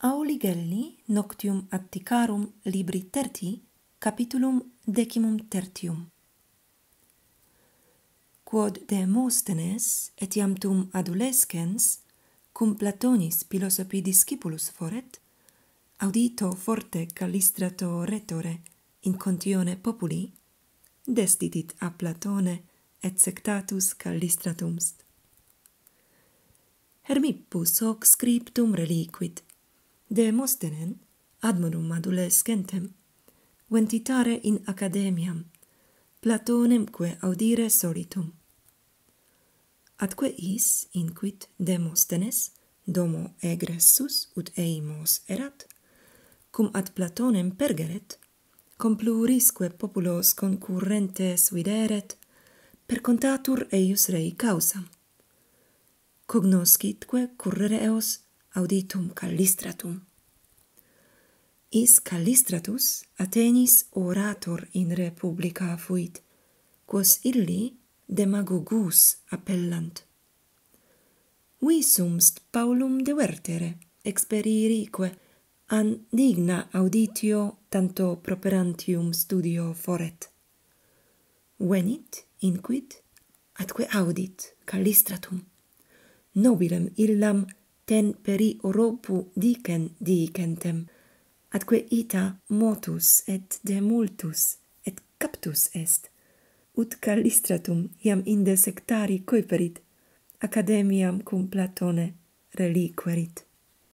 Auligelli Noctium Atticarum Libri Terti Capitulum Decimum Tertium Quod de Mostenes et iam tum adolescens cum Platonis philosophi discipulus foret audito forte Callistrato retore, in contione populi destitit a Platone et sectatus Callistratum Hermippus hoc scriptum reliquit Demostenen, admonum madulescentem, ventitare in academiam, Platonemque audire solitum. Atque is, inquit, demostenes, domo egressus ut eimos erat, cum ad Platonem pergeret, cum plurisque populos concurrentes videret, per contatur eius rei causam. Cognoscitque currere eos Auditum Callistratum. Is Callistratus Atenis orator in Republica fuit, quos illi Demagogus appellant. Visumst paulum devertere, experirique, an digna auditio tanto properantium studio foret. Venit, inquit, atque audit Callistratum. Nobilem illam ten peri oropu dicen dicentem, atque ita motus et demultus et captus est, ut calistratum iam inde sectari coiperit, academiam cum Platone reliquerit.